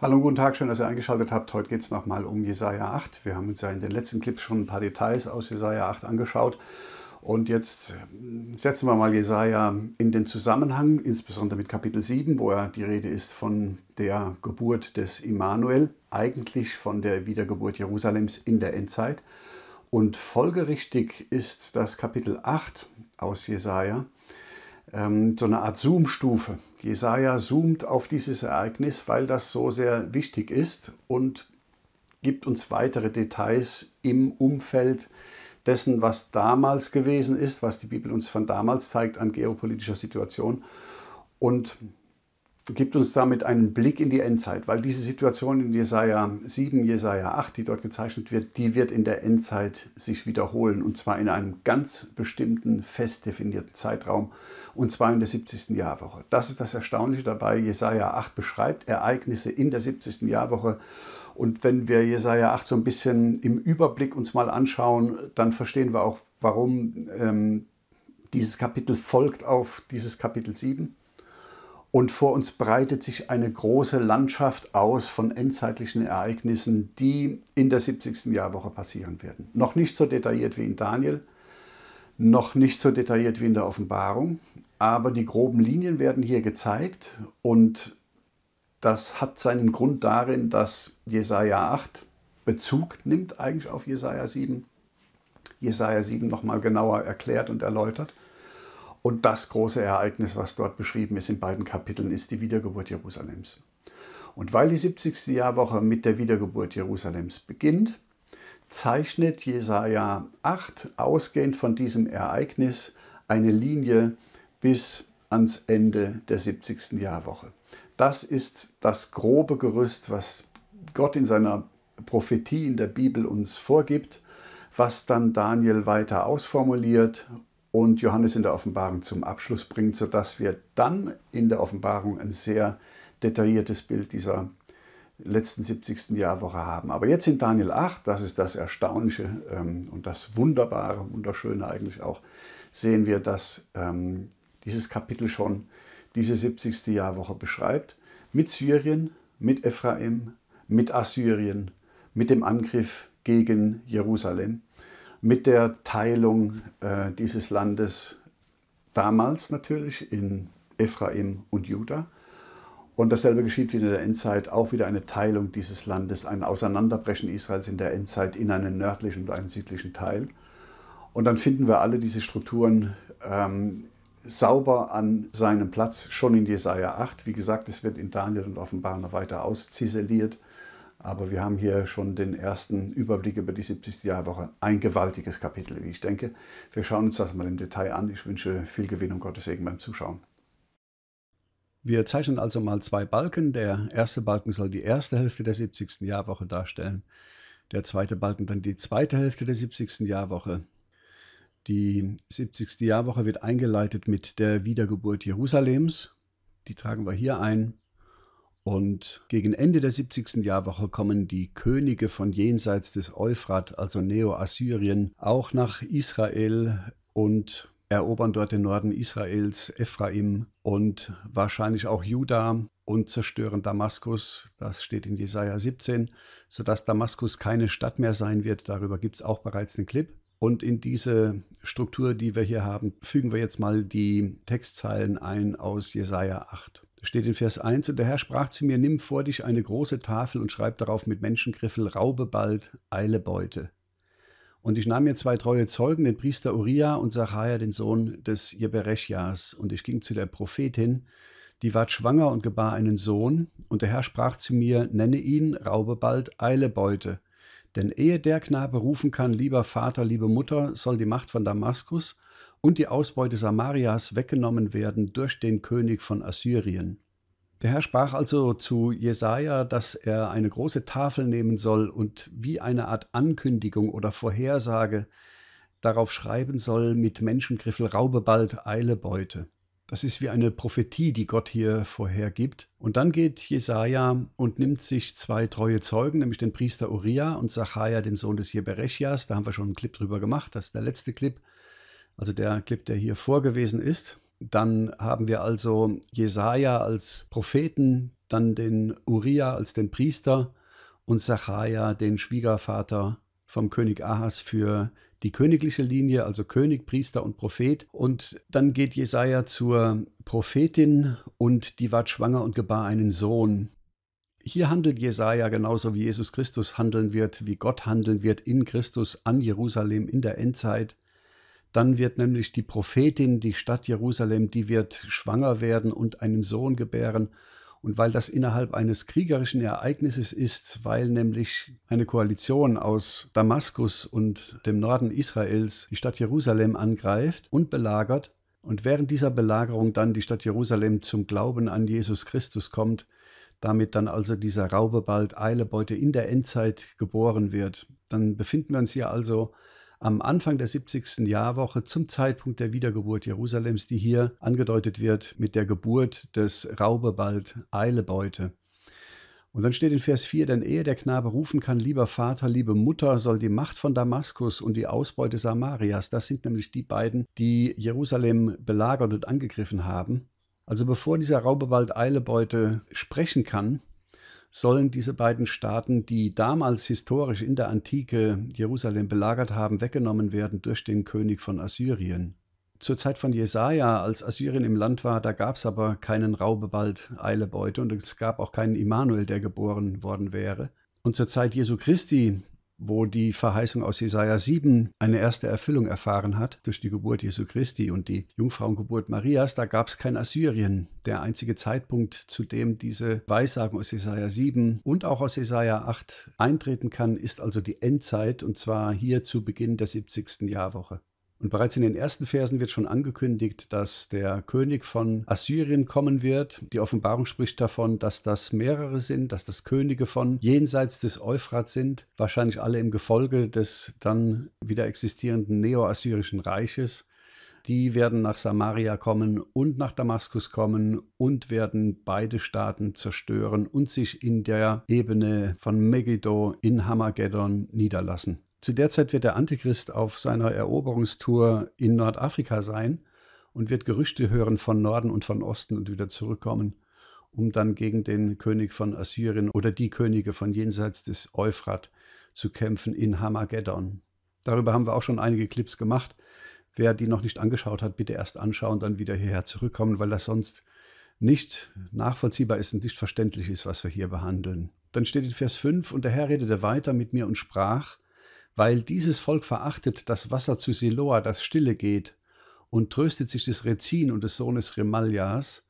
Hallo, guten Tag, schön, dass ihr eingeschaltet habt. Heute geht es nochmal um Jesaja 8. Wir haben uns ja in den letzten Clips schon ein paar Details aus Jesaja 8 angeschaut. Und jetzt hm, setzen wir mal Jesaja in den Zusammenhang, insbesondere mit Kapitel 7, wo ja die Rede ist von der Geburt des Immanuel, eigentlich von der Wiedergeburt Jerusalems in der Endzeit. Und folgerichtig ist das Kapitel 8 aus Jesaja ähm, so eine Art Zoom-Stufe. Jesaja zoomt auf dieses Ereignis, weil das so sehr wichtig ist und gibt uns weitere Details im Umfeld dessen, was damals gewesen ist, was die Bibel uns von damals zeigt an geopolitischer Situation. Und gibt uns damit einen Blick in die Endzeit, weil diese Situation in Jesaja 7, Jesaja 8, die dort gezeichnet wird, die wird in der Endzeit sich wiederholen und zwar in einem ganz bestimmten, fest definierten Zeitraum und zwar in der 70. Jahrwoche. Das ist das Erstaunliche dabei. Jesaja 8 beschreibt Ereignisse in der 70. Jahrwoche und wenn wir Jesaja 8 so ein bisschen im Überblick uns mal anschauen, dann verstehen wir auch, warum ähm, dieses Kapitel folgt auf dieses Kapitel 7 und vor uns breitet sich eine große Landschaft aus von endzeitlichen Ereignissen, die in der 70. Jahrwoche passieren werden. Noch nicht so detailliert wie in Daniel, noch nicht so detailliert wie in der Offenbarung, aber die groben Linien werden hier gezeigt und das hat seinen Grund darin, dass Jesaja 8 Bezug nimmt eigentlich auf Jesaja 7, Jesaja 7 nochmal genauer erklärt und erläutert und das große Ereignis, was dort beschrieben ist in beiden Kapiteln, ist die Wiedergeburt Jerusalems. Und weil die 70. Jahrwoche mit der Wiedergeburt Jerusalems beginnt, zeichnet Jesaja 8 ausgehend von diesem Ereignis eine Linie bis ans Ende der 70. Jahrwoche. Das ist das grobe Gerüst, was Gott in seiner Prophetie in der Bibel uns vorgibt, was dann Daniel weiter ausformuliert und Johannes in der Offenbarung zum Abschluss bringt, sodass wir dann in der Offenbarung ein sehr detailliertes Bild dieser letzten 70. Jahrwoche haben. Aber jetzt in Daniel 8, das ist das Erstaunliche ähm, und das Wunderbare, Wunderschöne eigentlich auch, sehen wir, dass ähm, dieses Kapitel schon diese 70. Jahrwoche beschreibt. Mit Syrien, mit Ephraim, mit Assyrien, mit dem Angriff gegen Jerusalem mit der Teilung äh, dieses Landes damals natürlich in Ephraim und Juda. Und dasselbe geschieht wieder in der Endzeit, auch wieder eine Teilung dieses Landes, ein Auseinanderbrechen Israels in der Endzeit in einen nördlichen und einen südlichen Teil. Und dann finden wir alle diese Strukturen ähm, sauber an seinem Platz, schon in Jesaja 8. Wie gesagt, es wird in Daniel und offenbar noch weiter ausziseliert. Aber wir haben hier schon den ersten Überblick über die 70. Jahrwoche. Ein gewaltiges Kapitel, wie ich denke. Wir schauen uns das mal im Detail an. Ich wünsche viel Gewinn und Gottes Segen beim Zuschauen. Wir zeichnen also mal zwei Balken. Der erste Balken soll die erste Hälfte der 70. Jahrwoche darstellen. Der zweite Balken dann die zweite Hälfte der 70. Jahrwoche. Die 70. Jahrwoche wird eingeleitet mit der Wiedergeburt Jerusalems. Die tragen wir hier ein. Und gegen Ende der 70. Jahrwoche kommen die Könige von jenseits des Euphrat, also Neo-Assyrien, auch nach Israel und erobern dort den Norden Israels, Ephraim und wahrscheinlich auch Juda und zerstören Damaskus. Das steht in Jesaja 17, sodass Damaskus keine Stadt mehr sein wird. Darüber gibt es auch bereits einen Clip. Und in diese Struktur, die wir hier haben, fügen wir jetzt mal die Textzeilen ein aus Jesaja 8. Das steht in Vers 1, und der Herr sprach zu mir, nimm vor dich eine große Tafel und schreib darauf mit Menschengriffel, raube bald, eile Beute. Und ich nahm mir zwei treue Zeugen, den Priester Uriah und Zachariah, den Sohn des Jeberechias, Und ich ging zu der Prophetin, die ward schwanger und gebar einen Sohn. Und der Herr sprach zu mir, nenne ihn, raube bald, eile Beute. Denn ehe der Knabe rufen kann, lieber Vater, liebe Mutter, soll die Macht von Damaskus und die Ausbeute Samarias weggenommen werden durch den König von Assyrien. Der Herr sprach also zu Jesaja, dass er eine große Tafel nehmen soll und wie eine Art Ankündigung oder Vorhersage darauf schreiben soll mit Menschengriffel Raube bald, Eile Beute. Das ist wie eine Prophetie, die Gott hier vorhergibt. Und dann geht Jesaja und nimmt sich zwei treue Zeugen, nämlich den Priester Uriah und Zacharia, den Sohn des Jeberechias. Da haben wir schon einen Clip drüber gemacht, das ist der letzte Clip also der Clip, der hier vorgewesen ist. Dann haben wir also Jesaja als Propheten, dann den Uriah als den Priester und Zachariah, den Schwiegervater vom König Ahas für die königliche Linie, also König, Priester und Prophet. Und dann geht Jesaja zur Prophetin und die ward schwanger und gebar einen Sohn. Hier handelt Jesaja genauso wie Jesus Christus handeln wird, wie Gott handeln wird in Christus an Jerusalem in der Endzeit. Dann wird nämlich die Prophetin, die Stadt Jerusalem, die wird schwanger werden und einen Sohn gebären. Und weil das innerhalb eines kriegerischen Ereignisses ist, weil nämlich eine Koalition aus Damaskus und dem Norden Israels die Stadt Jerusalem angreift und belagert, und während dieser Belagerung dann die Stadt Jerusalem zum Glauben an Jesus Christus kommt, damit dann also dieser Raube bald Eilebeute in der Endzeit geboren wird, dann befinden wir uns hier also am Anfang der 70. Jahrwoche zum Zeitpunkt der Wiedergeburt Jerusalems, die hier angedeutet wird mit der Geburt des Raubebald Eilebeute. Und dann steht in Vers 4, denn ehe der Knabe rufen kann, lieber Vater, liebe Mutter, soll die Macht von Damaskus und die Ausbeute Samarias, das sind nämlich die beiden, die Jerusalem belagert und angegriffen haben. Also bevor dieser Raubewald Eilebeute sprechen kann, sollen diese beiden Staaten, die damals historisch in der Antike Jerusalem belagert haben, weggenommen werden durch den König von Assyrien. Zur Zeit von Jesaja, als Assyrien im Land war, da gab es aber keinen Raubebald, Eilebeute und es gab auch keinen Immanuel, der geboren worden wäre. Und zur Zeit Jesu Christi, wo die Verheißung aus Jesaja 7 eine erste Erfüllung erfahren hat durch die Geburt Jesu Christi und die Jungfrauengeburt Marias, da gab es kein Assyrien. Der einzige Zeitpunkt, zu dem diese Weissagung aus Jesaja 7 und auch aus Jesaja 8 eintreten kann, ist also die Endzeit und zwar hier zu Beginn der 70. Jahrwoche. Und bereits in den ersten Versen wird schon angekündigt, dass der König von Assyrien kommen wird. Die Offenbarung spricht davon, dass das mehrere sind, dass das Könige von jenseits des Euphrat sind, wahrscheinlich alle im Gefolge des dann wieder existierenden neoassyrischen Reiches. Die werden nach Samaria kommen und nach Damaskus kommen und werden beide Staaten zerstören und sich in der Ebene von Megiddo in Hamageddon niederlassen. Zu der Zeit wird der Antichrist auf seiner Eroberungstour in Nordafrika sein und wird Gerüchte hören von Norden und von Osten und wieder zurückkommen, um dann gegen den König von Assyrien oder die Könige von jenseits des Euphrat zu kämpfen in Hamageddon. Darüber haben wir auch schon einige Clips gemacht. Wer die noch nicht angeschaut hat, bitte erst anschauen, dann wieder hierher zurückkommen, weil das sonst nicht nachvollziehbar ist und nicht verständlich ist, was wir hier behandeln. Dann steht in Vers 5, und der Herr redete weiter mit mir und sprach, weil dieses Volk verachtet das Wasser zu Siloa, das stille geht, und tröstet sich des Rezin und des Sohnes Remaljas.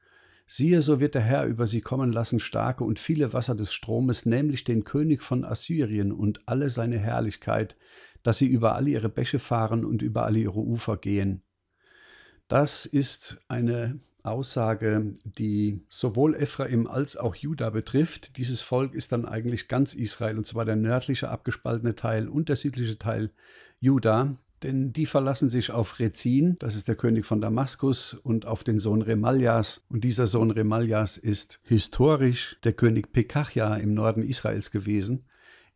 Siehe, so wird der Herr über sie kommen lassen starke und viele Wasser des Stromes, nämlich den König von Assyrien und alle seine Herrlichkeit, dass sie über alle ihre Bäche fahren und über alle ihre Ufer gehen. Das ist eine Aussage, die sowohl Ephraim als auch Juda betrifft. Dieses Volk ist dann eigentlich ganz Israel, und zwar der nördliche abgespaltene Teil und der südliche Teil Juda. Denn die verlassen sich auf Rezin, das ist der König von Damaskus, und auf den Sohn Remaljas. Und dieser Sohn Remaljas ist historisch der König Pekachja im Norden Israels gewesen.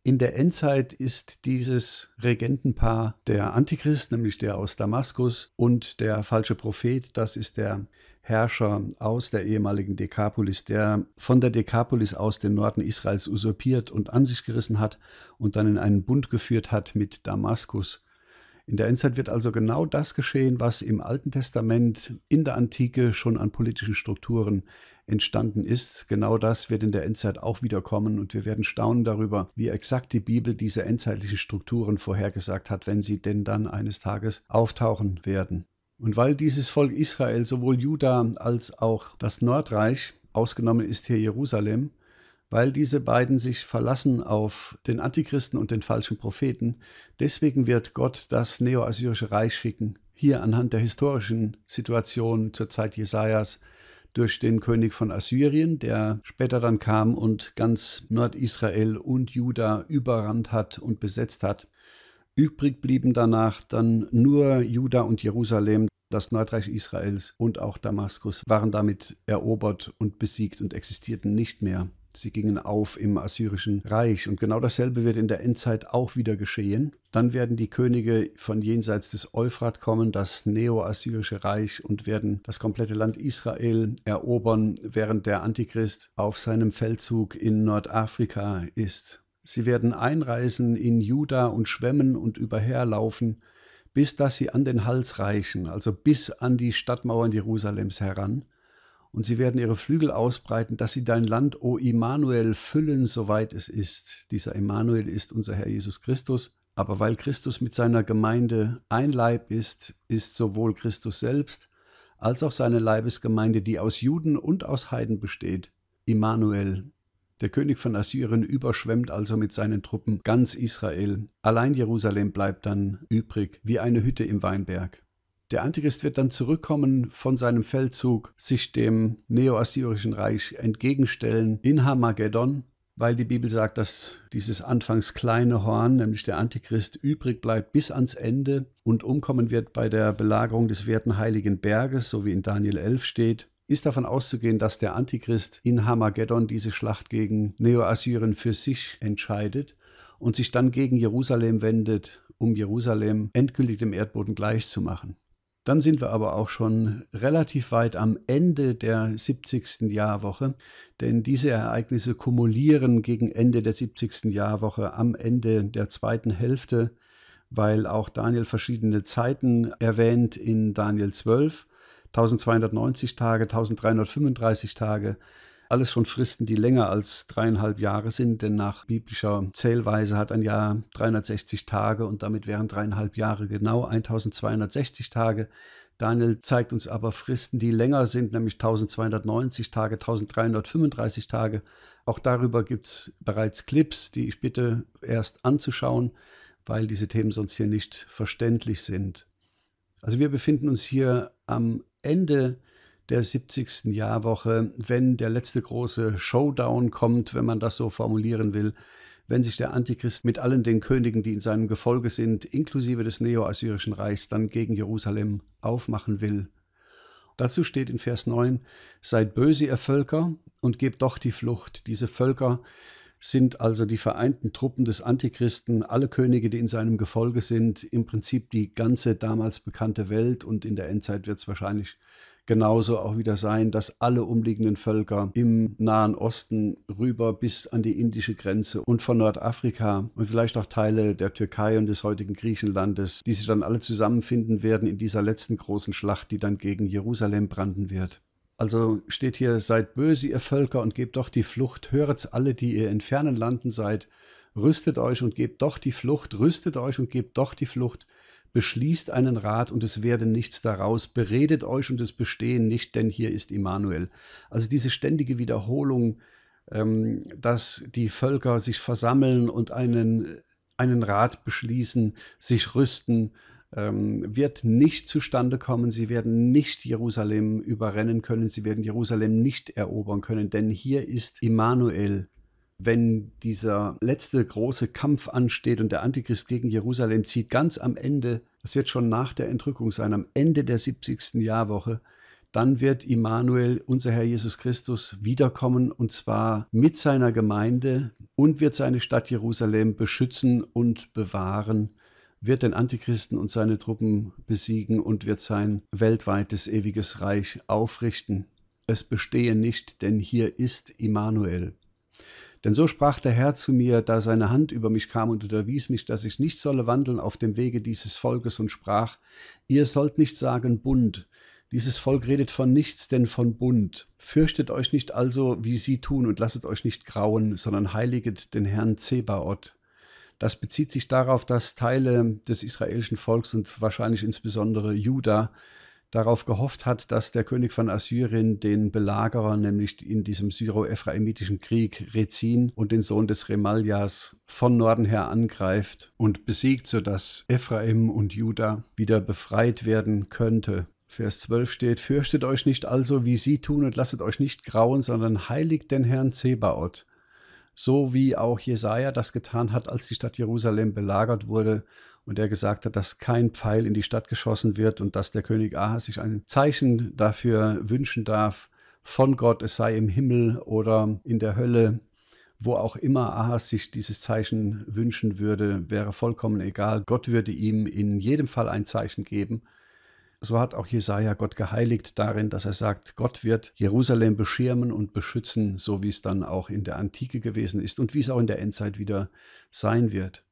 In der Endzeit ist dieses Regentenpaar der Antichrist, nämlich der aus Damaskus, und der falsche Prophet, das ist der Herrscher aus der ehemaligen Dekapolis, der von der Dekapolis aus den Norden Israels usurpiert und an sich gerissen hat und dann in einen Bund geführt hat mit Damaskus in der Endzeit wird also genau das geschehen, was im Alten Testament in der Antike schon an politischen Strukturen entstanden ist. Genau das wird in der Endzeit auch wiederkommen und wir werden staunen darüber, wie exakt die Bibel diese endzeitlichen Strukturen vorhergesagt hat, wenn sie denn dann eines Tages auftauchen werden. Und weil dieses Volk Israel, sowohl Juda als auch das Nordreich, ausgenommen ist hier Jerusalem, weil diese beiden sich verlassen auf den Antichristen und den falschen Propheten. Deswegen wird Gott das neoassyrische Reich schicken, hier anhand der historischen Situation zur Zeit Jesajas durch den König von Assyrien, der später dann kam und ganz Nordisrael und Juda überrannt hat und besetzt hat. Übrig blieben danach dann nur Juda und Jerusalem, das Nordreich Israels und auch Damaskus waren damit erobert und besiegt und existierten nicht mehr. Sie gingen auf im assyrischen Reich. Und genau dasselbe wird in der Endzeit auch wieder geschehen. Dann werden die Könige von jenseits des Euphrat kommen, das neo-assyrische Reich, und werden das komplette Land Israel erobern, während der Antichrist auf seinem Feldzug in Nordafrika ist. Sie werden einreisen in Juda und schwemmen und überherlaufen, bis dass sie an den Hals reichen, also bis an die Stadtmauern Jerusalems heran und sie werden ihre Flügel ausbreiten, dass sie dein Land, o Immanuel, füllen, soweit es ist. Dieser Immanuel ist unser Herr Jesus Christus. Aber weil Christus mit seiner Gemeinde ein Leib ist, ist sowohl Christus selbst als auch seine Leibesgemeinde, die aus Juden und aus Heiden besteht, Immanuel. Der König von Assyrien überschwemmt also mit seinen Truppen ganz Israel. Allein Jerusalem bleibt dann übrig wie eine Hütte im Weinberg. Der Antichrist wird dann zurückkommen von seinem Feldzug, sich dem neoassyrischen Reich entgegenstellen in Hamageddon, weil die Bibel sagt, dass dieses anfangs kleine Horn, nämlich der Antichrist, übrig bleibt bis ans Ende und umkommen wird bei der Belagerung des werten heiligen Berges, so wie in Daniel 11 steht ist davon auszugehen, dass der Antichrist in Hamageddon diese Schlacht gegen Neoassyrien für sich entscheidet und sich dann gegen Jerusalem wendet, um Jerusalem endgültig dem Erdboden gleichzumachen. Dann sind wir aber auch schon relativ weit am Ende der 70. Jahrwoche, denn diese Ereignisse kumulieren gegen Ende der 70. Jahrwoche, am Ende der zweiten Hälfte, weil auch Daniel verschiedene Zeiten erwähnt in Daniel 12, 1290 Tage, 1335 Tage, alles schon Fristen, die länger als dreieinhalb Jahre sind, denn nach biblischer Zählweise hat ein Jahr 360 Tage und damit wären dreieinhalb Jahre genau 1260 Tage. Daniel zeigt uns aber Fristen, die länger sind, nämlich 1290 Tage, 1335 Tage. Auch darüber gibt es bereits Clips, die ich bitte erst anzuschauen, weil diese Themen sonst hier nicht verständlich sind. Also wir befinden uns hier am Ende der 70. Jahrwoche, wenn der letzte große Showdown kommt, wenn man das so formulieren will, wenn sich der Antichrist mit allen den Königen, die in seinem Gefolge sind, inklusive des Neo-Assyrischen Reichs, dann gegen Jerusalem aufmachen will. Dazu steht in Vers 9, seid böse, ihr Völker, und gebt doch die Flucht. Diese Völker sind also die vereinten Truppen des Antichristen, alle Könige, die in seinem Gefolge sind, im Prinzip die ganze damals bekannte Welt und in der Endzeit wird es wahrscheinlich genauso auch wieder sein, dass alle umliegenden Völker im Nahen Osten rüber bis an die indische Grenze und von Nordafrika und vielleicht auch Teile der Türkei und des heutigen Griechenlandes, die sich dann alle zusammenfinden werden in dieser letzten großen Schlacht, die dann gegen Jerusalem branden wird. Also steht hier, seid böse, ihr Völker, und gebt doch die Flucht, Höret's alle, die ihr in fernen Landen seid, rüstet euch und gebt doch die Flucht, rüstet euch und gebt doch die Flucht, beschließt einen Rat und es werde nichts daraus, beredet euch und es bestehen nicht, denn hier ist Immanuel. Also diese ständige Wiederholung, ähm, dass die Völker sich versammeln und einen, einen Rat beschließen, sich rüsten, ähm, wird nicht zustande kommen. Sie werden nicht Jerusalem überrennen können. Sie werden Jerusalem nicht erobern können, denn hier ist Immanuel. Wenn dieser letzte große Kampf ansteht und der Antichrist gegen Jerusalem zieht, ganz am Ende, das wird schon nach der Entrückung sein, am Ende der 70. Jahrwoche, dann wird Immanuel, unser Herr Jesus Christus, wiederkommen und zwar mit seiner Gemeinde und wird seine Stadt Jerusalem beschützen und bewahren wird den Antichristen und seine Truppen besiegen und wird sein weltweites ewiges Reich aufrichten. Es bestehe nicht, denn hier ist Immanuel. Denn so sprach der Herr zu mir, da seine Hand über mich kam und unterwies mich, dass ich nicht solle wandeln auf dem Wege dieses Volkes und sprach, ihr sollt nicht sagen Bund, dieses Volk redet von nichts, denn von Bund. Fürchtet euch nicht also, wie sie tun, und lasset euch nicht grauen, sondern heiliget den Herrn Zebaoth. Das bezieht sich darauf, dass Teile des israelischen Volks und wahrscheinlich insbesondere Juda darauf gehofft hat, dass der König von Assyrien den Belagerer, nämlich in diesem syro-ephraimitischen Krieg Rezin und den Sohn des Remaljas von Norden her angreift und besiegt, sodass Ephraim und Juda wieder befreit werden könnte. Vers 12 steht, Fürchtet euch nicht also, wie sie tun, und lasset euch nicht grauen, sondern heiligt den Herrn Zebaoth so wie auch Jesaja das getan hat, als die Stadt Jerusalem belagert wurde und er gesagt hat, dass kein Pfeil in die Stadt geschossen wird und dass der König Ahas sich ein Zeichen dafür wünschen darf von Gott, es sei im Himmel oder in der Hölle, wo auch immer Ahas sich dieses Zeichen wünschen würde, wäre vollkommen egal. Gott würde ihm in jedem Fall ein Zeichen geben so hat auch Jesaja Gott geheiligt darin, dass er sagt, Gott wird Jerusalem beschirmen und beschützen, so wie es dann auch in der Antike gewesen ist und wie es auch in der Endzeit wieder sein wird.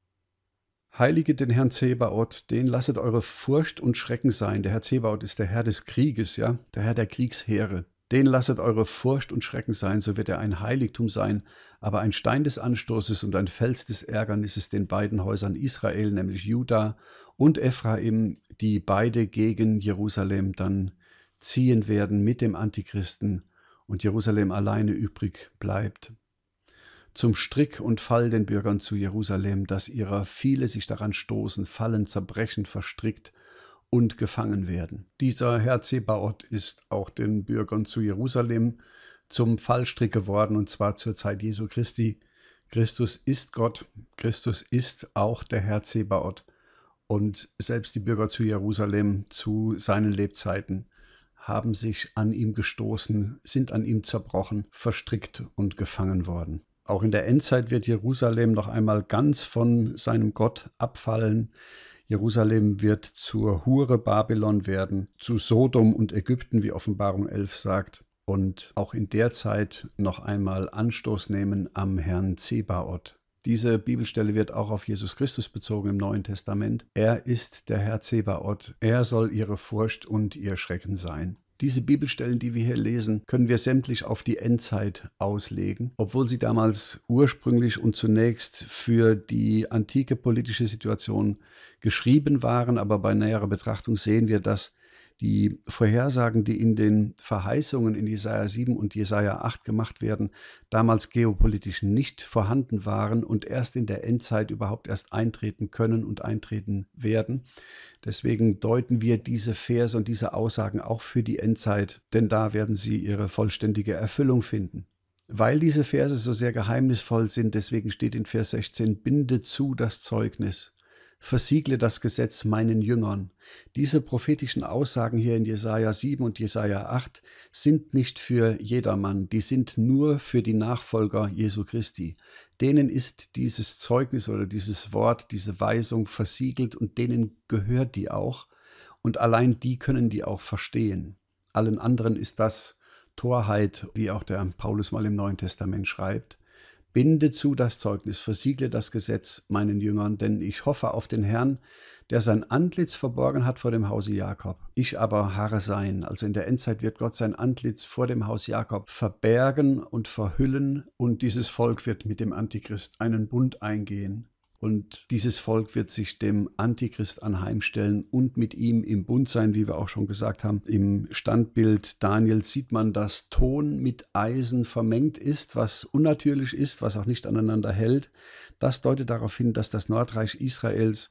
Heilige den Herrn Zebaoth, den lasset eure Furcht und Schrecken sein. Der Herr Zebaoth ist der Herr des Krieges, ja, der Herr der Kriegsheere. Den lasset eure Furcht und Schrecken sein, so wird er ein Heiligtum sein, aber ein Stein des Anstoßes und ein Fels des Ärgernisses den beiden Häusern Israel, nämlich Juda und Ephraim, die beide gegen Jerusalem dann ziehen werden mit dem Antichristen und Jerusalem alleine übrig bleibt. Zum Strick und Fall den Bürgern zu Jerusalem, dass ihrer viele sich daran stoßen, fallen, zerbrechen, verstrickt und gefangen werden. Dieser Herzebaoth ist auch den Bürgern zu Jerusalem zum Fallstrick geworden, und zwar zur Zeit Jesu Christi. Christus ist Gott, Christus ist auch der Herzebaoth. Und selbst die Bürger zu Jerusalem zu seinen Lebzeiten haben sich an ihm gestoßen, sind an ihm zerbrochen, verstrickt und gefangen worden. Auch in der Endzeit wird Jerusalem noch einmal ganz von seinem Gott abfallen. Jerusalem wird zur Hure Babylon werden, zu Sodom und Ägypten, wie Offenbarung 11 sagt, und auch in der Zeit noch einmal Anstoß nehmen am Herrn Zebaoth. Diese Bibelstelle wird auch auf Jesus Christus bezogen im Neuen Testament. Er ist der Herr Zebaoth. Er soll ihre Furcht und ihr Schrecken sein. Diese Bibelstellen, die wir hier lesen, können wir sämtlich auf die Endzeit auslegen, obwohl sie damals ursprünglich und zunächst für die antike politische Situation geschrieben waren, aber bei näherer Betrachtung sehen wir, dass die Vorhersagen, die in den Verheißungen in Jesaja 7 und Jesaja 8 gemacht werden, damals geopolitisch nicht vorhanden waren und erst in der Endzeit überhaupt erst eintreten können und eintreten werden. Deswegen deuten wir diese Verse und diese Aussagen auch für die Endzeit, denn da werden sie ihre vollständige Erfüllung finden. Weil diese Verse so sehr geheimnisvoll sind, deswegen steht in Vers 16, binde zu das Zeugnis. Versiegle das Gesetz meinen Jüngern. Diese prophetischen Aussagen hier in Jesaja 7 und Jesaja 8 sind nicht für jedermann, die sind nur für die Nachfolger Jesu Christi. Denen ist dieses Zeugnis oder dieses Wort, diese Weisung versiegelt und denen gehört die auch. Und allein die können die auch verstehen. Allen anderen ist das Torheit, wie auch der Paulus mal im Neuen Testament schreibt. Binde zu das Zeugnis, versiegle das Gesetz meinen Jüngern, denn ich hoffe auf den Herrn, der sein Antlitz verborgen hat vor dem Hause Jakob. Ich aber harre sein. Also in der Endzeit wird Gott sein Antlitz vor dem Haus Jakob verbergen und verhüllen und dieses Volk wird mit dem Antichrist einen Bund eingehen. Und dieses Volk wird sich dem Antichrist anheimstellen und mit ihm im Bund sein, wie wir auch schon gesagt haben. Im Standbild Daniel sieht man, dass Ton mit Eisen vermengt ist, was unnatürlich ist, was auch nicht aneinander hält. Das deutet darauf hin, dass das Nordreich Israels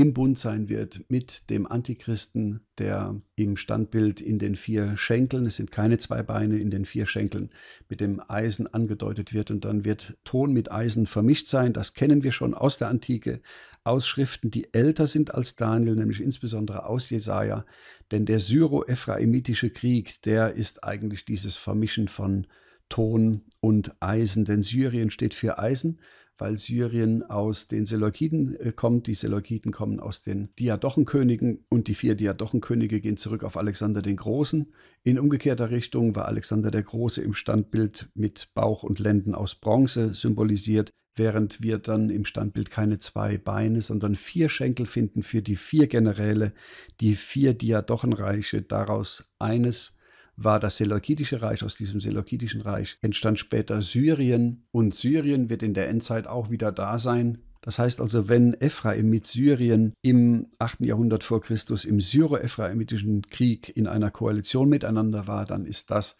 im Bund sein wird mit dem Antichristen, der im Standbild in den vier Schenkeln, es sind keine zwei Beine, in den vier Schenkeln mit dem Eisen angedeutet wird. Und dann wird Ton mit Eisen vermischt sein. Das kennen wir schon aus der Antike, aus Schriften, die älter sind als Daniel, nämlich insbesondere aus Jesaja. Denn der syro-ephraimitische Krieg, der ist eigentlich dieses Vermischen von Ton und Eisen. Denn Syrien steht für Eisen weil Syrien aus den Seleukiden äh, kommt. Die Seleukiden kommen aus den Diadochenkönigen und die vier Diadochenkönige gehen zurück auf Alexander den Großen. In umgekehrter Richtung war Alexander der Große im Standbild mit Bauch und Lenden aus Bronze symbolisiert, während wir dann im Standbild keine zwei Beine, sondern vier Schenkel finden für die vier Generäle, die vier Diadochenreiche, daraus eines war das Seleukidische Reich. Aus diesem Seleukidischen Reich entstand später Syrien und Syrien wird in der Endzeit auch wieder da sein. Das heißt also, wenn Ephraim mit Syrien im 8. Jahrhundert vor Christus im syro-ephraimitischen Krieg in einer Koalition miteinander war, dann ist das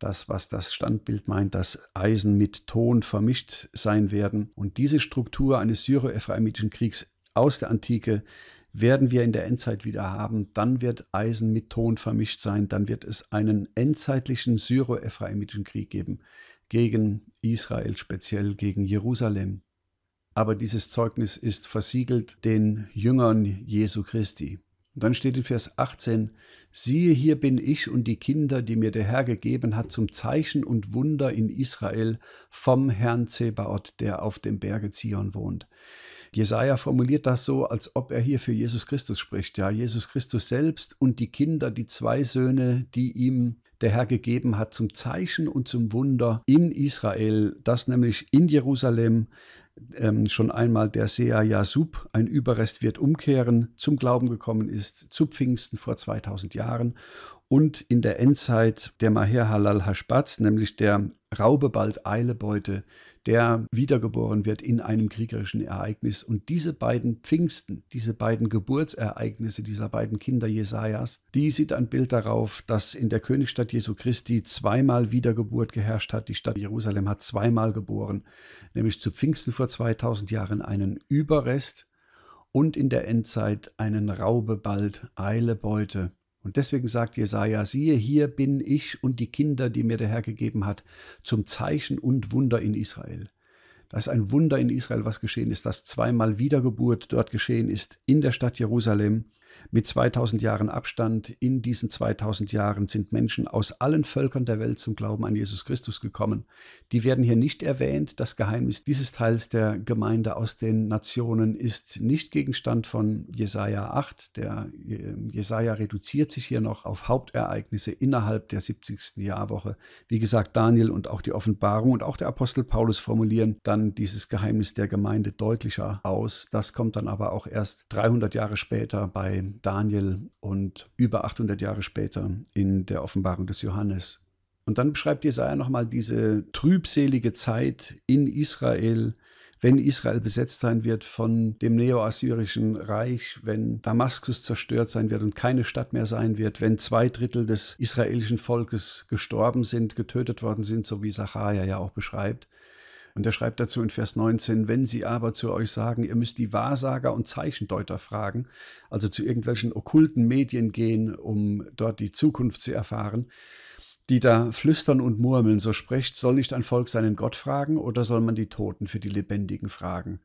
das, was das Standbild meint, dass Eisen mit Ton vermischt sein werden. Und diese Struktur eines syro-ephraimitischen Kriegs aus der Antike werden wir in der Endzeit wieder haben. Dann wird Eisen mit Ton vermischt sein. Dann wird es einen endzeitlichen syro-ephraimitischen Krieg geben. Gegen Israel, speziell gegen Jerusalem. Aber dieses Zeugnis ist versiegelt den Jüngern Jesu Christi. Und dann steht in Vers 18, siehe, hier bin ich und die Kinder, die mir der Herr gegeben hat, zum Zeichen und Wunder in Israel vom Herrn Zebaoth, der auf dem Berge Zion wohnt. Jesaja formuliert das so, als ob er hier für Jesus Christus spricht. Ja, Jesus Christus selbst und die Kinder, die zwei Söhne, die ihm der Herr gegeben hat zum Zeichen und zum Wunder in Israel, dass nämlich in Jerusalem ähm, schon einmal der Sea Yasub, ein Überrest wird umkehren, zum Glauben gekommen ist, zu Pfingsten vor 2000 Jahren und in der Endzeit der Maher Halal Hashbatz, nämlich der Raube bald Eilebeute, der wiedergeboren wird in einem kriegerischen Ereignis. Und diese beiden Pfingsten, diese beiden Geburtsereignisse dieser beiden Kinder Jesajas, die sieht ein Bild darauf, dass in der Königstadt Jesu Christi zweimal Wiedergeburt geherrscht hat. Die Stadt Jerusalem hat zweimal geboren, nämlich zu Pfingsten vor 2000 Jahren einen Überrest und in der Endzeit einen Raube bald Eilebeute. Und deswegen sagt Jesaja: Siehe, hier bin ich und die Kinder, die mir der Herr gegeben hat, zum Zeichen und Wunder in Israel. Das ist ein Wunder in Israel, was geschehen ist, dass zweimal Wiedergeburt dort geschehen ist, in der Stadt Jerusalem mit 2000 Jahren Abstand. In diesen 2000 Jahren sind Menschen aus allen Völkern der Welt zum Glauben an Jesus Christus gekommen. Die werden hier nicht erwähnt. Das Geheimnis dieses Teils der Gemeinde aus den Nationen ist nicht Gegenstand von Jesaja 8. Der ähm, Jesaja reduziert sich hier noch auf Hauptereignisse innerhalb der 70. Jahrwoche. Wie gesagt, Daniel und auch die Offenbarung und auch der Apostel Paulus formulieren dann dieses Geheimnis der Gemeinde deutlicher aus. Das kommt dann aber auch erst 300 Jahre später bei Daniel und über 800 Jahre später in der Offenbarung des Johannes. Und dann beschreibt Jesaja nochmal diese trübselige Zeit in Israel, wenn Israel besetzt sein wird von dem neoassyrischen Reich, wenn Damaskus zerstört sein wird und keine Stadt mehr sein wird, wenn zwei Drittel des israelischen Volkes gestorben sind, getötet worden sind, so wie Sacharja ja auch beschreibt, und er schreibt dazu in Vers 19, wenn sie aber zu euch sagen, ihr müsst die Wahrsager und Zeichendeuter fragen, also zu irgendwelchen okkulten Medien gehen, um dort die Zukunft zu erfahren, die da flüstern und murmeln, so sprecht, soll nicht ein Volk seinen Gott fragen oder soll man die Toten für die Lebendigen fragen?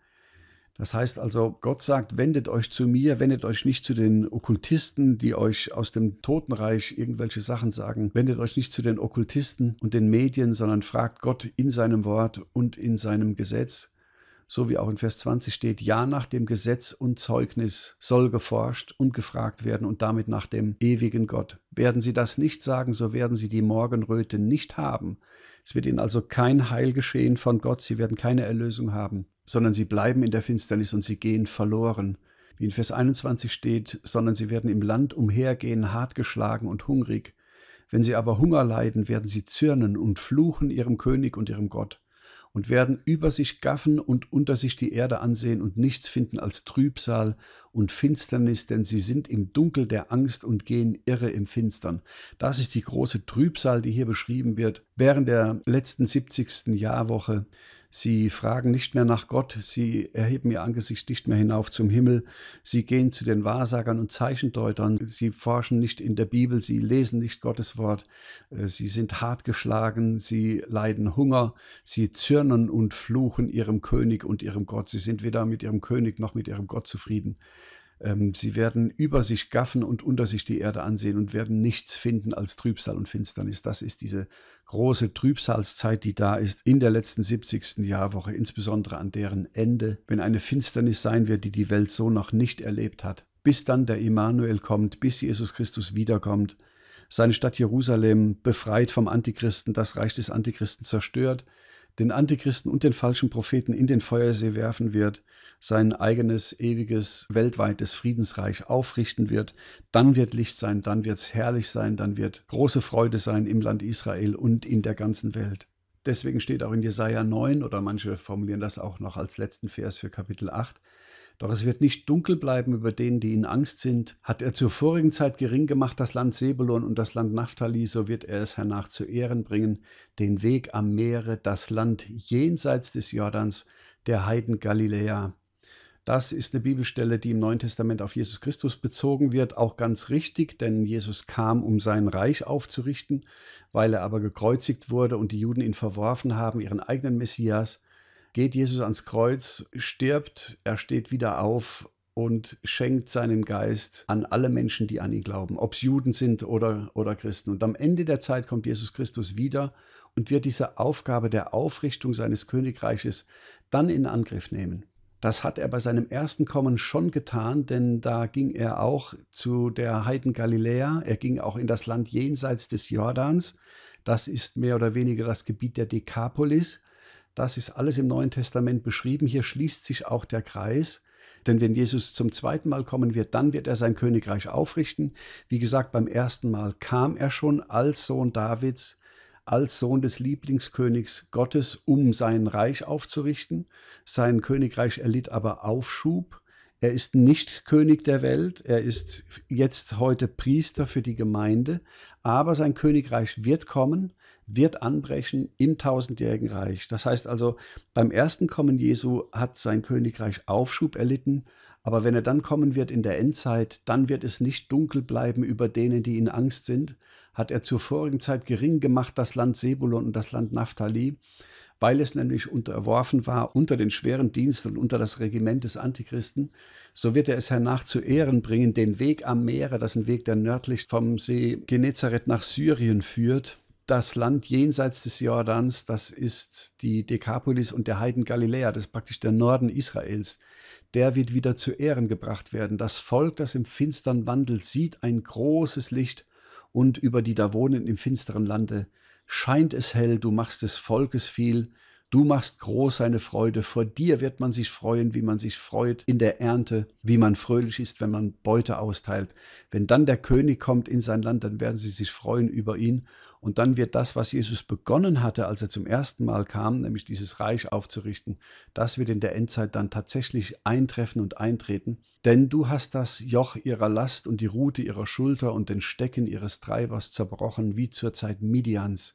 Das heißt also, Gott sagt, wendet euch zu mir, wendet euch nicht zu den Okkultisten, die euch aus dem Totenreich irgendwelche Sachen sagen, wendet euch nicht zu den Okkultisten und den Medien, sondern fragt Gott in seinem Wort und in seinem Gesetz. So wie auch in Vers 20 steht, ja nach dem Gesetz und Zeugnis soll geforscht und gefragt werden und damit nach dem ewigen Gott. Werden sie das nicht sagen, so werden sie die Morgenröte nicht haben. Es wird ihnen also kein Heil geschehen von Gott, sie werden keine Erlösung haben sondern sie bleiben in der Finsternis und sie gehen verloren. Wie in Vers 21 steht, sondern sie werden im Land umhergehen, hart geschlagen und hungrig. Wenn sie aber Hunger leiden, werden sie zürnen und fluchen ihrem König und ihrem Gott und werden über sich gaffen und unter sich die Erde ansehen und nichts finden als Trübsal und Finsternis, denn sie sind im Dunkel der Angst und gehen irre im Finstern. Das ist die große Trübsal, die hier beschrieben wird. Während der letzten 70. Jahrwoche Sie fragen nicht mehr nach Gott, sie erheben ihr Angesicht nicht mehr hinauf zum Himmel, sie gehen zu den Wahrsagern und Zeichendeutern, sie forschen nicht in der Bibel, sie lesen nicht Gottes Wort, äh, sie sind hart geschlagen, sie leiden Hunger, sie zürnen und fluchen ihrem König und ihrem Gott, sie sind weder mit ihrem König noch mit ihrem Gott zufrieden. Ähm, sie werden über sich gaffen und unter sich die Erde ansehen und werden nichts finden als Trübsal und Finsternis. Das ist diese große Trübsalszeit, die da ist in der letzten 70. Jahrwoche, insbesondere an deren Ende, wenn eine Finsternis sein wird, die die Welt so noch nicht erlebt hat. Bis dann der Immanuel kommt, bis Jesus Christus wiederkommt, seine Stadt Jerusalem befreit vom Antichristen, das Reich des Antichristen zerstört, den Antichristen und den falschen Propheten in den Feuersee werfen wird, sein eigenes ewiges weltweites Friedensreich aufrichten wird, dann wird Licht sein, dann wird es herrlich sein, dann wird große Freude sein im Land Israel und in der ganzen Welt. Deswegen steht auch in Jesaja 9 oder manche formulieren das auch noch als letzten Vers für Kapitel 8, doch es wird nicht dunkel bleiben über denen, die in Angst sind. Hat er zur vorigen Zeit gering gemacht das Land Sebulon und das Land Naphtali, so wird er es hernach zu Ehren bringen, den Weg am Meere, das Land jenseits des Jordans, der Heiden Galiläa. Das ist eine Bibelstelle, die im Neuen Testament auf Jesus Christus bezogen wird, auch ganz richtig, denn Jesus kam, um sein Reich aufzurichten, weil er aber gekreuzigt wurde und die Juden ihn verworfen haben, ihren eigenen Messias, geht Jesus ans Kreuz, stirbt, er steht wieder auf und schenkt seinen Geist an alle Menschen, die an ihn glauben, ob es Juden sind oder, oder Christen. Und am Ende der Zeit kommt Jesus Christus wieder und wird diese Aufgabe der Aufrichtung seines Königreiches dann in Angriff nehmen. Das hat er bei seinem ersten Kommen schon getan, denn da ging er auch zu der Heiden Galiläa, er ging auch in das Land jenseits des Jordans. Das ist mehr oder weniger das Gebiet der Dekapolis. Das ist alles im Neuen Testament beschrieben. Hier schließt sich auch der Kreis. Denn wenn Jesus zum zweiten Mal kommen wird, dann wird er sein Königreich aufrichten. Wie gesagt, beim ersten Mal kam er schon als Sohn Davids, als Sohn des Lieblingskönigs Gottes, um sein Reich aufzurichten. Sein Königreich erlitt aber Aufschub. Er ist nicht König der Welt, er ist jetzt heute Priester für die Gemeinde, aber sein Königreich wird kommen wird anbrechen im tausendjährigen Reich. Das heißt also, beim ersten Kommen Jesu hat sein Königreich Aufschub erlitten, aber wenn er dann kommen wird in der Endzeit, dann wird es nicht dunkel bleiben über denen, die in Angst sind. Hat er zur vorigen Zeit gering gemacht das Land Sebulon und das Land Naphtali, weil es nämlich unterworfen war unter den schweren Dienst und unter das Regiment des Antichristen, so wird er es hernach zu Ehren bringen, den Weg am Meere, das ist ein Weg, der nördlich vom See Genezareth nach Syrien führt, das Land jenseits des Jordans, das ist die Dekapolis und der Heiden Galiläa, das ist praktisch der Norden Israels. Der wird wieder zu Ehren gebracht werden. Das Volk, das im Finstern wandelt, sieht ein großes Licht und über die da wohnen im finsteren Lande scheint es hell, du machst des Volkes viel, du machst groß seine Freude, vor dir wird man sich freuen, wie man sich freut in der Ernte, wie man fröhlich ist, wenn man Beute austeilt. Wenn dann der König kommt in sein Land, dann werden sie sich freuen über ihn und dann wird das, was Jesus begonnen hatte, als er zum ersten Mal kam, nämlich dieses Reich aufzurichten, das wird in der Endzeit dann tatsächlich eintreffen und eintreten. Denn du hast das Joch ihrer Last und die Rute ihrer Schulter und den Stecken ihres Treibers zerbrochen, wie zur Zeit Midians.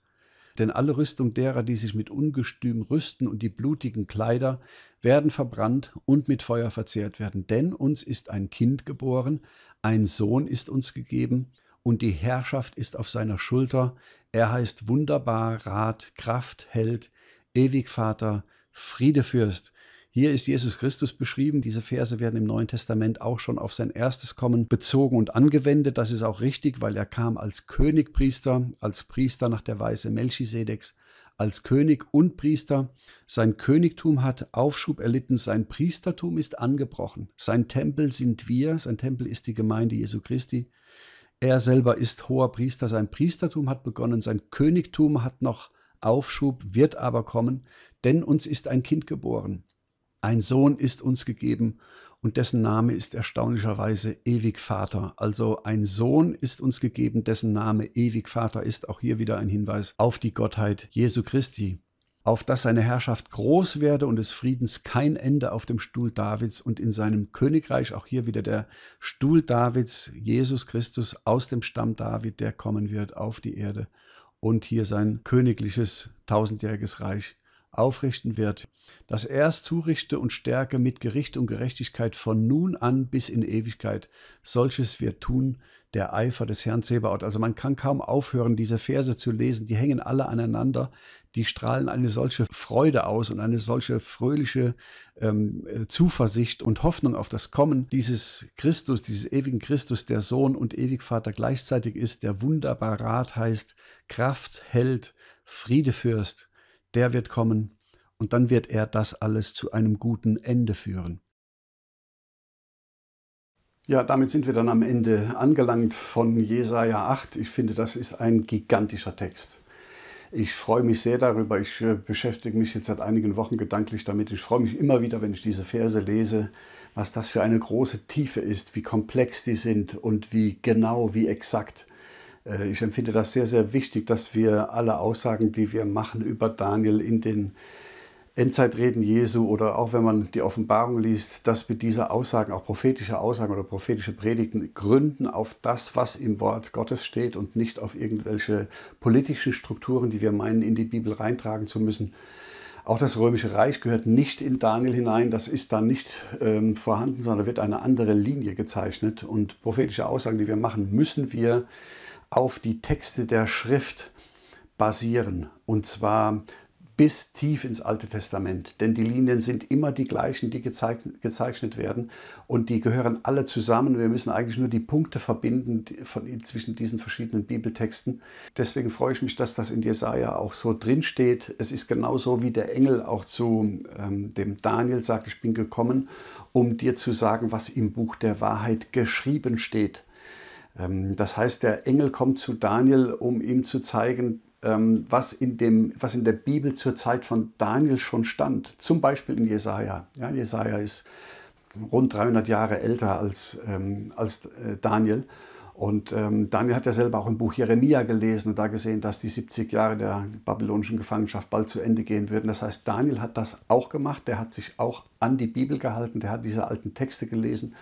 Denn alle Rüstung derer, die sich mit Ungestüm rüsten und die blutigen Kleider, werden verbrannt und mit Feuer verzehrt werden. Denn uns ist ein Kind geboren, ein Sohn ist uns gegeben, und die Herrschaft ist auf seiner Schulter. Er heißt wunderbar, Rat, Kraft, Held, Ewigvater, Friedefürst. Hier ist Jesus Christus beschrieben. Diese Verse werden im Neuen Testament auch schon auf sein erstes Kommen bezogen und angewendet. Das ist auch richtig, weil er kam als Königpriester, als Priester nach der Weise Melchisedeks, als König und Priester. Sein Königtum hat Aufschub erlitten, sein Priestertum ist angebrochen. Sein Tempel sind wir, sein Tempel ist die Gemeinde Jesu Christi. Er selber ist hoher Priester, sein Priestertum hat begonnen, sein Königtum hat noch Aufschub, wird aber kommen, denn uns ist ein Kind geboren. Ein Sohn ist uns gegeben und dessen Name ist erstaunlicherweise Ewig Vater. Also ein Sohn ist uns gegeben, dessen Name Ewig Vater ist. Auch hier wieder ein Hinweis auf die Gottheit Jesu Christi auf dass seine Herrschaft groß werde und des Friedens kein Ende auf dem Stuhl Davids und in seinem Königreich, auch hier wieder der Stuhl Davids, Jesus Christus aus dem Stamm David, der kommen wird auf die Erde und hier sein königliches tausendjähriges Reich aufrichten wird, dass er es zurichte und stärke mit Gericht und Gerechtigkeit von nun an bis in Ewigkeit. Solches wird tun der Eifer des Herrn Zebaoth. Also man kann kaum aufhören, diese Verse zu lesen. Die hängen alle aneinander. Die strahlen eine solche Freude aus und eine solche fröhliche ähm, äh, Zuversicht und Hoffnung auf das Kommen dieses Christus, dieses ewigen Christus, der Sohn und Ewigvater gleichzeitig ist, der wunderbar Rat heißt, Kraft, Held, Friedefürst, der wird kommen und dann wird er das alles zu einem guten Ende führen. Ja, damit sind wir dann am Ende angelangt von Jesaja 8. Ich finde, das ist ein gigantischer Text. Ich freue mich sehr darüber. Ich äh, beschäftige mich jetzt seit einigen Wochen gedanklich damit. Ich freue mich immer wieder, wenn ich diese Verse lese, was das für eine große Tiefe ist, wie komplex die sind und wie genau, wie exakt. Äh, ich empfinde das sehr, sehr wichtig, dass wir alle Aussagen, die wir machen über Daniel in den Endzeitreden Jesu oder auch wenn man die Offenbarung liest, dass wir diese Aussagen, auch prophetische Aussagen oder prophetische Predigten, gründen auf das, was im Wort Gottes steht und nicht auf irgendwelche politischen Strukturen, die wir meinen, in die Bibel reintragen zu müssen. Auch das Römische Reich gehört nicht in Daniel hinein, das ist da nicht ähm, vorhanden, sondern wird eine andere Linie gezeichnet. Und prophetische Aussagen, die wir machen, müssen wir äh, auf die Texte der Schrift basieren und zwar bis tief ins Alte Testament. Denn die Linien sind immer die gleichen, die gezeichnet werden und die gehören alle zusammen. Wir müssen eigentlich nur die Punkte verbinden von, zwischen diesen verschiedenen Bibeltexten. Deswegen freue ich mich, dass das in Jesaja auch so drinsteht. Es ist genauso wie der Engel auch zu ähm, dem Daniel sagt, ich bin gekommen, um dir zu sagen, was im Buch der Wahrheit geschrieben steht. Ähm, das heißt, der Engel kommt zu Daniel, um ihm zu zeigen, ähm, was in, dem, was in der Bibel zur Zeit von Daniel schon stand. Zum Beispiel in Jesaja. Ja, Jesaja ist rund 300 Jahre älter als, ähm, als äh, Daniel. Und Daniel hat ja selber auch im Buch Jeremia gelesen und da gesehen, dass die 70 Jahre der babylonischen Gefangenschaft bald zu Ende gehen würden. Das heißt, Daniel hat das auch gemacht. Der hat sich auch an die Bibel gehalten. Der hat diese alten Texte gelesen.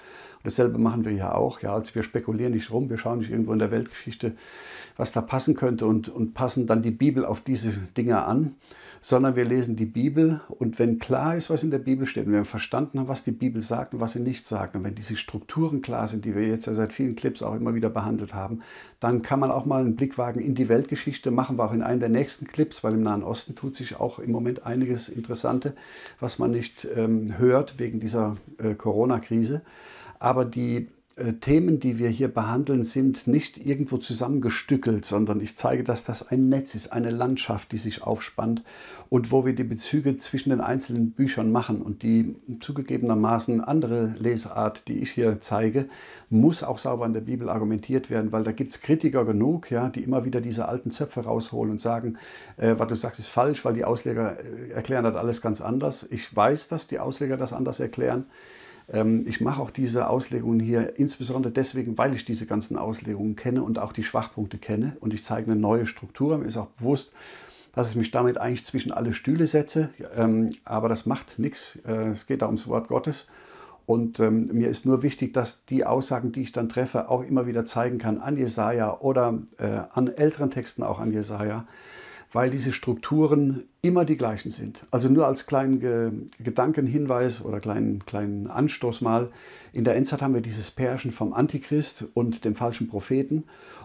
Dasselbe machen wir ja auch. Ja, also wir spekulieren nicht rum, wir schauen nicht irgendwo in der Weltgeschichte, was da passen könnte und, und passen dann die Bibel auf diese Dinge an, sondern wir lesen die Bibel und wenn klar ist, was in der Bibel steht und wir verstanden haben, was die Bibel sagt und was sie nicht sagt und wenn diese Strukturen klar sind, die wir jetzt ja seit vielen Clips auch immer wieder behandelt haben, dann kann man auch mal einen Blick wagen in die Weltgeschichte, machen wir auch in einem der nächsten Clips, weil im Nahen Osten tut sich auch im Moment einiges Interessante, was man nicht ähm, hört wegen dieser äh, Corona-Krise aber die äh, Themen, die wir hier behandeln, sind nicht irgendwo zusammengestückelt, sondern ich zeige, dass das ein Netz ist, eine Landschaft, die sich aufspannt und wo wir die Bezüge zwischen den einzelnen Büchern machen. Und die zugegebenermaßen andere Lesart, die ich hier zeige, muss auch sauber in der Bibel argumentiert werden, weil da gibt es Kritiker genug, ja, die immer wieder diese alten Zöpfe rausholen und sagen, äh, was du sagst, ist falsch, weil die Ausleger äh, erklären das alles ganz anders. Ich weiß, dass die Ausleger das anders erklären. Ähm, ich mache auch diese Auslegungen hier insbesondere deswegen, weil ich diese ganzen Auslegungen kenne und auch die Schwachpunkte kenne und ich zeige eine neue Struktur. Mir ist auch bewusst, dass ich mich damit eigentlich zwischen alle Stühle setze, ähm, aber das macht nichts. Äh, es geht da ums Wort Gottes. Und ähm, mir ist nur wichtig, dass die Aussagen, die ich dann treffe, auch immer wieder zeigen kann an Jesaja oder äh, an älteren Texten auch an Jesaja, weil diese Strukturen immer die gleichen sind. Also nur als kleinen Ge Gedankenhinweis oder kleinen, kleinen Anstoß mal. In der Endzeit haben wir dieses Pärchen vom Antichrist und dem falschen Propheten.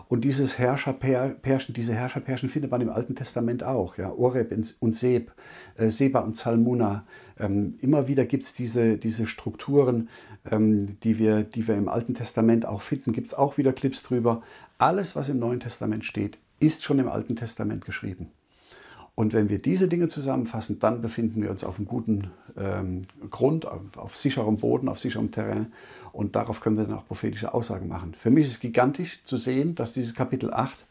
Und dieses Herrscherpärchen, diese Herrscherpärchen findet man im Alten Testament auch. Ja? Oreb und Seb, äh, Seba und Zalmuna. Ähm, immer wieder gibt es diese, diese Strukturen, ähm, die, wir, die wir im Alten Testament auch finden. Gibt es auch wieder Clips drüber. Alles, was im Neuen Testament steht, ist schon im Alten Testament geschrieben. Und wenn wir diese Dinge zusammenfassen, dann befinden wir uns auf einem guten ähm, Grund, auf, auf, sicherem Boden, auf sicherem Terrain. Und darauf können wir dann auch prophetische Aussagen machen. Für mich ist es gigantisch zu sehen, dass dieses Kapitel 8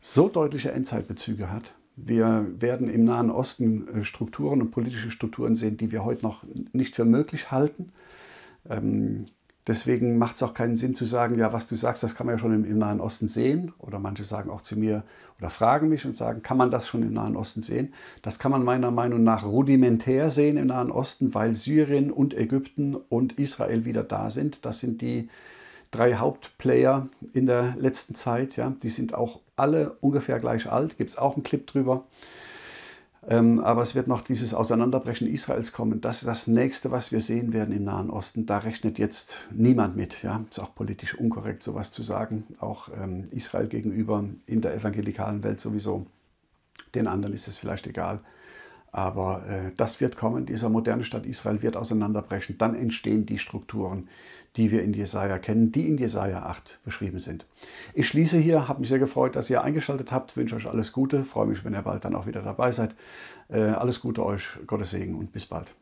so deutliche Endzeitbezüge hat. Wir werden im Nahen Osten äh, Strukturen und politische Strukturen sehen, die wir heute noch nicht für möglich halten. Ähm, Deswegen macht es auch keinen Sinn zu sagen, ja, was du sagst, das kann man ja schon im, im, Nahen Osten sehen. Oder manche sagen auch zu mir oder fragen mich und sagen, kann man das schon im Nahen Osten sehen? Das kann man meiner Meinung nach rudimentär sehen im Nahen Osten, weil Syrien und Ägypten und Israel wieder da sind. Das sind die drei Hauptplayer in der letzten Zeit. Ja. Die sind auch alle ungefähr gleich alt. Gibt es auch einen Clip drüber. Ähm, aber es wird noch dieses Auseinanderbrechen Israels kommen. Das ist das Nächste, was wir sehen werden im Nahen Osten. Da rechnet jetzt niemand mit. Ja, ist auch politisch unkorrekt, sowas zu sagen. Auch ähm, Israel gegenüber in der evangelikalen Welt sowieso. Den anderen ist es vielleicht egal. Aber äh, das wird kommen, dieser moderne Staat Israel wird auseinanderbrechen. Dann entstehen die Strukturen, die wir in Jesaja kennen, die in Jesaja 8 beschrieben sind. Ich schließe hier, habe mich sehr gefreut, dass ihr eingeschaltet habt, wünsche euch alles Gute, freue mich, wenn ihr bald dann auch wieder dabei seid. Äh, alles Gute euch, Gottes Segen und bis bald.